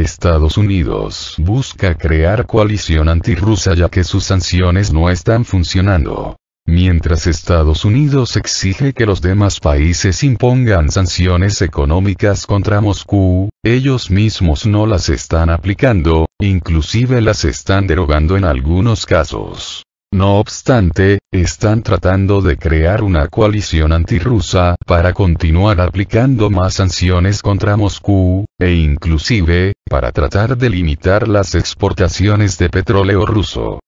Estados Unidos busca crear coalición antirrusa ya que sus sanciones no están funcionando. Mientras Estados Unidos exige que los demás países impongan sanciones económicas contra Moscú, ellos mismos no las están aplicando, inclusive las están derogando en algunos casos. No obstante, están tratando de crear una coalición antirrusa para continuar aplicando más sanciones contra Moscú, e inclusive, para tratar de limitar las exportaciones de petróleo ruso.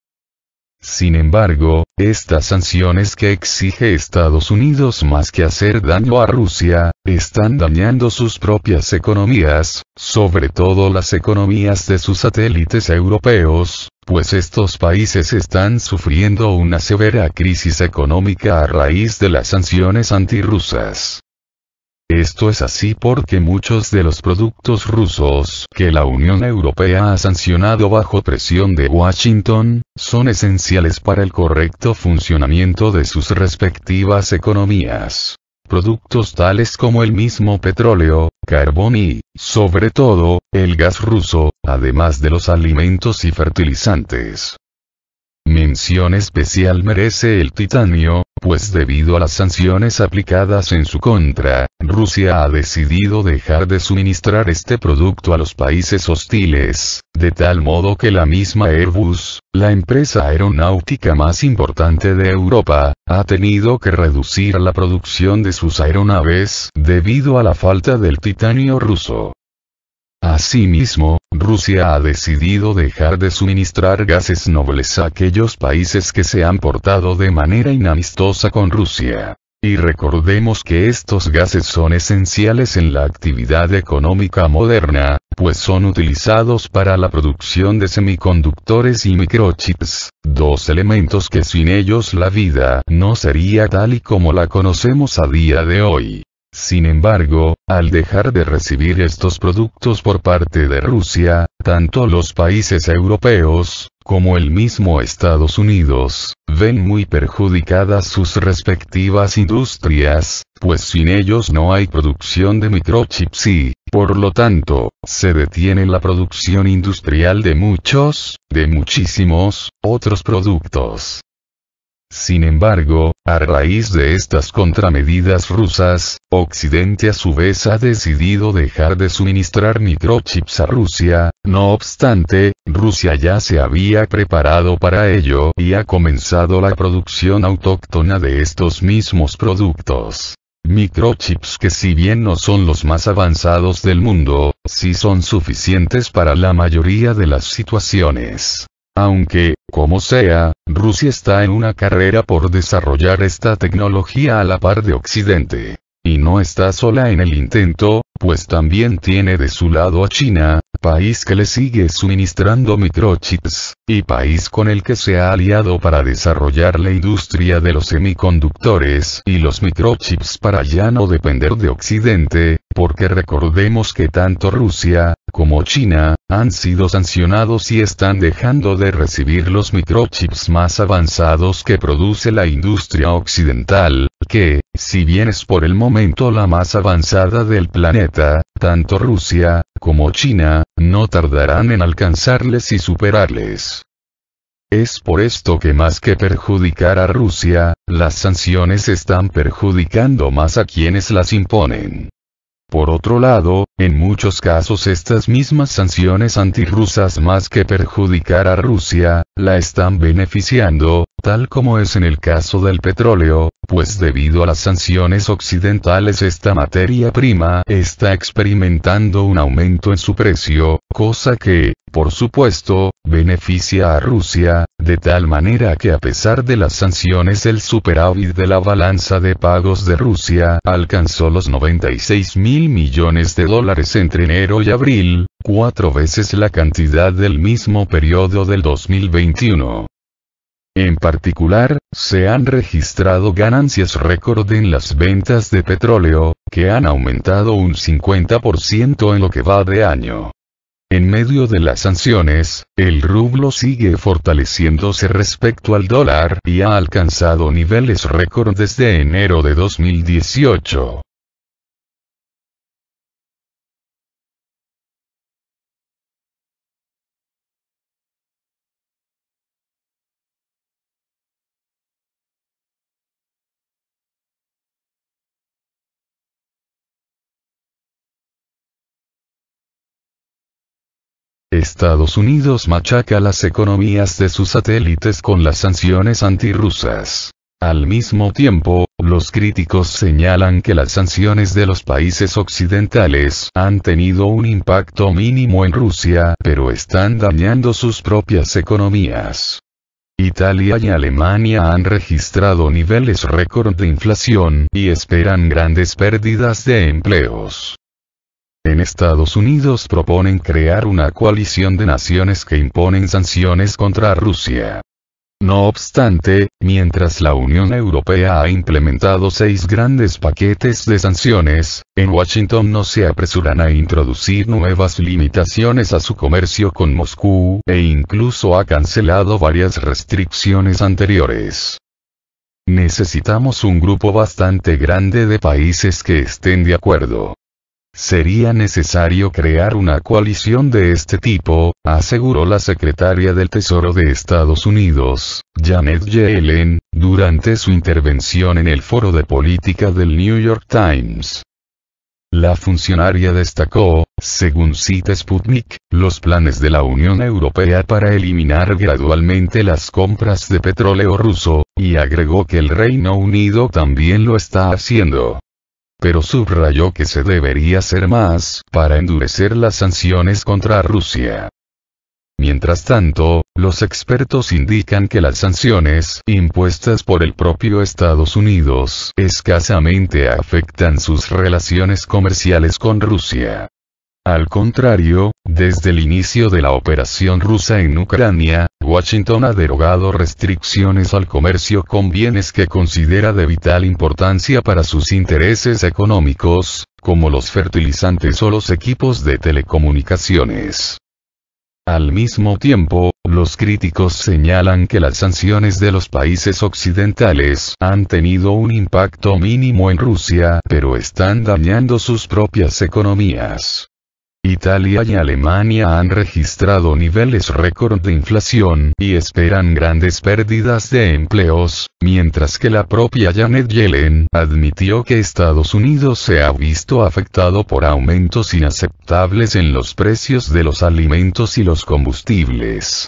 Sin embargo, estas sanciones que exige Estados Unidos más que hacer daño a Rusia, están dañando sus propias economías, sobre todo las economías de sus satélites europeos, pues estos países están sufriendo una severa crisis económica a raíz de las sanciones antirrusas. Esto es así porque muchos de los productos rusos que la Unión Europea ha sancionado bajo presión de Washington, son esenciales para el correcto funcionamiento de sus respectivas economías. Productos tales como el mismo petróleo, carbón y, sobre todo, el gas ruso, además de los alimentos y fertilizantes. Mención especial merece el titanio, pues debido a las sanciones aplicadas en su contra, Rusia ha decidido dejar de suministrar este producto a los países hostiles, de tal modo que la misma Airbus, la empresa aeronáutica más importante de Europa, ha tenido que reducir la producción de sus aeronaves debido a la falta del titanio ruso. Asimismo, Rusia ha decidido dejar de suministrar gases nobles a aquellos países que se han portado de manera inamistosa con Rusia. Y recordemos que estos gases son esenciales en la actividad económica moderna, pues son utilizados para la producción de semiconductores y microchips, dos elementos que sin ellos la vida no sería tal y como la conocemos a día de hoy. Sin embargo, al dejar de recibir estos productos por parte de Rusia, tanto los países europeos, como el mismo Estados Unidos, ven muy perjudicadas sus respectivas industrias, pues sin ellos no hay producción de microchips y, por lo tanto, se detiene la producción industrial de muchos, de muchísimos, otros productos. Sin embargo, a raíz de estas contramedidas rusas, Occidente a su vez ha decidido dejar de suministrar microchips a Rusia, no obstante, Rusia ya se había preparado para ello y ha comenzado la producción autóctona de estos mismos productos. Microchips que si bien no son los más avanzados del mundo, sí son suficientes para la mayoría de las situaciones. Aunque, como sea, Rusia está en una carrera por desarrollar esta tecnología a la par de Occidente. Y no está sola en el intento, pues también tiene de su lado a China, país que le sigue suministrando microchips, y país con el que se ha aliado para desarrollar la industria de los semiconductores y los microchips para ya no depender de Occidente, porque recordemos que tanto Rusia, como China, han sido sancionados y están dejando de recibir los microchips más avanzados que produce la industria occidental, que, si bien es por el momento la más avanzada del planeta, tanto Rusia, como China, no tardarán en alcanzarles y superarles. Es por esto que más que perjudicar a Rusia, las sanciones están perjudicando más a quienes las imponen. Por otro lado, en muchos casos estas mismas sanciones antirrusas más que perjudicar a Rusia, la están beneficiando, tal como es en el caso del petróleo, pues debido a las sanciones occidentales esta materia prima está experimentando un aumento en su precio, cosa que, por supuesto, beneficia a Rusia, de tal manera que a pesar de las sanciones el superávit de la balanza de pagos de Rusia alcanzó los 96 mil millones de dólares entre enero y abril, cuatro veces la cantidad del mismo periodo del 2021. En particular, se han registrado ganancias récord en las ventas de petróleo, que han aumentado un 50% en lo que va de año. En medio de las sanciones, el rublo sigue fortaleciéndose respecto al dólar y ha alcanzado niveles récord desde enero de 2018. Estados Unidos machaca las economías de sus satélites con las sanciones antirrusas. Al mismo tiempo, los críticos señalan que las sanciones de los países occidentales han tenido un impacto mínimo en Rusia, pero están dañando sus propias economías. Italia y Alemania han registrado niveles récord de inflación y esperan grandes pérdidas de empleos. En Estados Unidos proponen crear una coalición de naciones que imponen sanciones contra Rusia. No obstante, mientras la Unión Europea ha implementado seis grandes paquetes de sanciones, en Washington no se apresuran a introducir nuevas limitaciones a su comercio con Moscú e incluso ha cancelado varias restricciones anteriores. Necesitamos un grupo bastante grande de países que estén de acuerdo. Sería necesario crear una coalición de este tipo, aseguró la secretaria del Tesoro de Estados Unidos, Janet Yellen, durante su intervención en el foro de política del New York Times. La funcionaria destacó, según cita Sputnik, los planes de la Unión Europea para eliminar gradualmente las compras de petróleo ruso, y agregó que el Reino Unido también lo está haciendo pero subrayó que se debería hacer más para endurecer las sanciones contra Rusia. Mientras tanto, los expertos indican que las sanciones impuestas por el propio Estados Unidos escasamente afectan sus relaciones comerciales con Rusia. Al contrario, desde el inicio de la operación rusa en Ucrania, Washington ha derogado restricciones al comercio con bienes que considera de vital importancia para sus intereses económicos, como los fertilizantes o los equipos de telecomunicaciones. Al mismo tiempo, los críticos señalan que las sanciones de los países occidentales han tenido un impacto mínimo en Rusia, pero están dañando sus propias economías. Italia y Alemania han registrado niveles récord de inflación y esperan grandes pérdidas de empleos, mientras que la propia Janet Yellen admitió que Estados Unidos se ha visto afectado por aumentos inaceptables en los precios de los alimentos y los combustibles.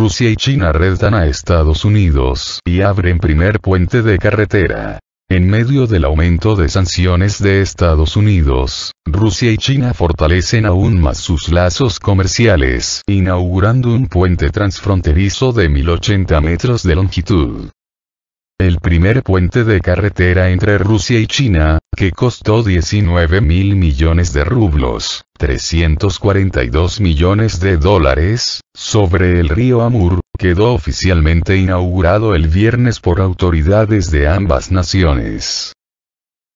Rusia y China retan a Estados Unidos y abren primer puente de carretera. En medio del aumento de sanciones de Estados Unidos, Rusia y China fortalecen aún más sus lazos comerciales, inaugurando un puente transfronterizo de 1080 metros de longitud el primer puente de carretera entre Rusia y China, que costó 19 mil millones de rublos, 342 millones de dólares, sobre el río Amur, quedó oficialmente inaugurado el viernes por autoridades de ambas naciones.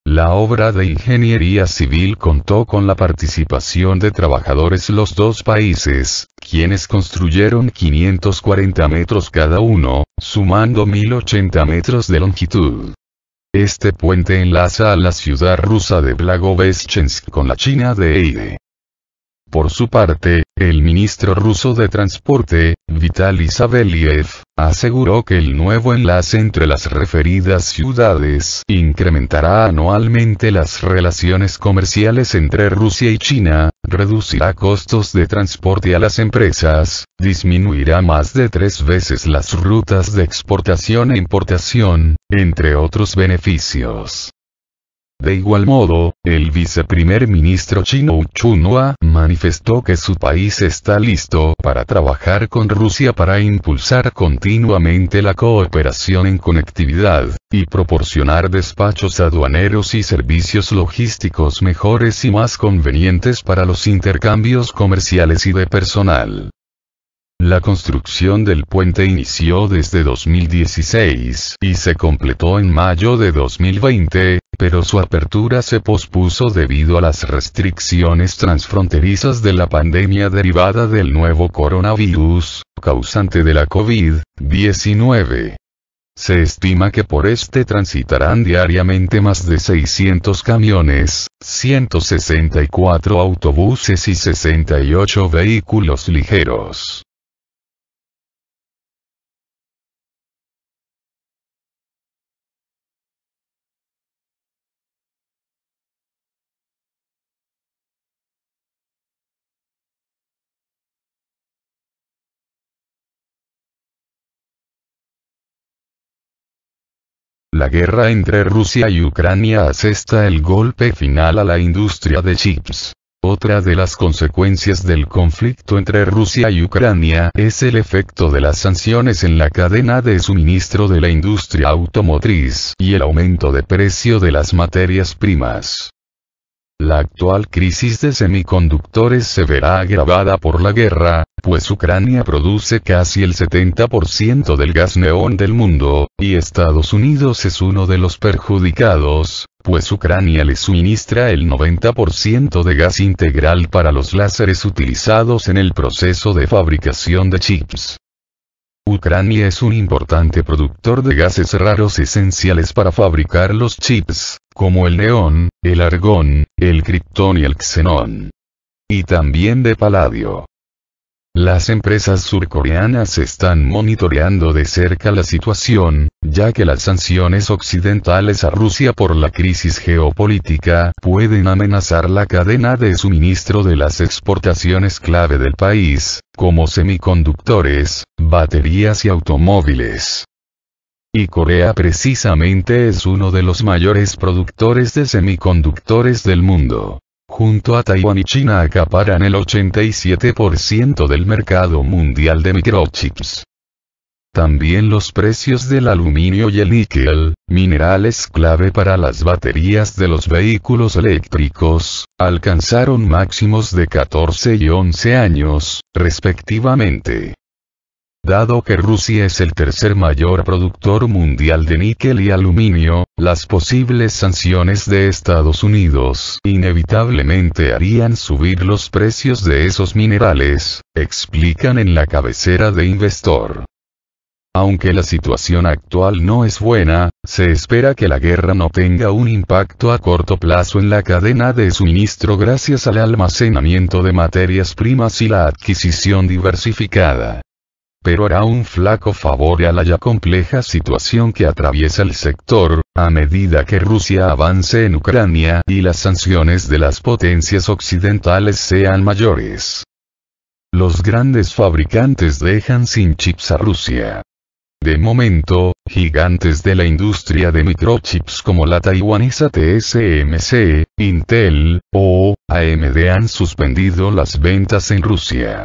La obra de ingeniería civil contó con la participación de trabajadores los dos países, quienes construyeron 540 metros cada uno, sumando 1080 metros de longitud. Este puente enlaza a la ciudad rusa de Blagoveshchensk con la China de Eide. Por su parte, el ministro ruso de Transporte, Vitaly Saveliev, aseguró que el nuevo enlace entre las referidas ciudades incrementará anualmente las relaciones comerciales entre Rusia y China, reducirá costos de transporte a las empresas, disminuirá más de tres veces las rutas de exportación e importación, entre otros beneficios. De igual modo, el viceprimer ministro chino Uchunua manifestó que su país está listo para trabajar con Rusia para impulsar continuamente la cooperación en conectividad, y proporcionar despachos aduaneros y servicios logísticos mejores y más convenientes para los intercambios comerciales y de personal. La construcción del puente inició desde 2016 y se completó en mayo de 2020, pero su apertura se pospuso debido a las restricciones transfronterizas de la pandemia derivada del nuevo coronavirus, causante de la COVID-19. Se estima que por este transitarán diariamente más de 600 camiones, 164 autobuses y 68 vehículos ligeros. La guerra entre Rusia y Ucrania asesta el golpe final a la industria de chips. Otra de las consecuencias del conflicto entre Rusia y Ucrania es el efecto de las sanciones en la cadena de suministro de la industria automotriz y el aumento de precio de las materias primas. La actual crisis de semiconductores se verá agravada por la guerra, pues Ucrania produce casi el 70% del gas neón del mundo, y Estados Unidos es uno de los perjudicados, pues Ucrania le suministra el 90% de gas integral para los láseres utilizados en el proceso de fabricación de chips. Ucrania es un importante productor de gases raros esenciales para fabricar los chips, como el neón, el argón, el criptón y el xenón. Y también de paladio. Las empresas surcoreanas están monitoreando de cerca la situación, ya que las sanciones occidentales a Rusia por la crisis geopolítica pueden amenazar la cadena de suministro de las exportaciones clave del país, como semiconductores, baterías y automóviles. Y Corea precisamente es uno de los mayores productores de semiconductores del mundo junto a Taiwán y China acaparan el 87% del mercado mundial de microchips. También los precios del aluminio y el níquel, minerales clave para las baterías de los vehículos eléctricos, alcanzaron máximos de 14 y 11 años, respectivamente. Dado que Rusia es el tercer mayor productor mundial de níquel y aluminio, las posibles sanciones de Estados Unidos inevitablemente harían subir los precios de esos minerales, explican en la cabecera de Investor. Aunque la situación actual no es buena, se espera que la guerra no tenga un impacto a corto plazo en la cadena de suministro gracias al almacenamiento de materias primas y la adquisición diversificada pero hará un flaco favor a la ya compleja situación que atraviesa el sector, a medida que Rusia avance en Ucrania y las sanciones de las potencias occidentales sean mayores. Los grandes fabricantes dejan sin chips a Rusia. De momento, gigantes de la industria de microchips como la taiwanesa TSMC, Intel, o AMD han suspendido las ventas en Rusia.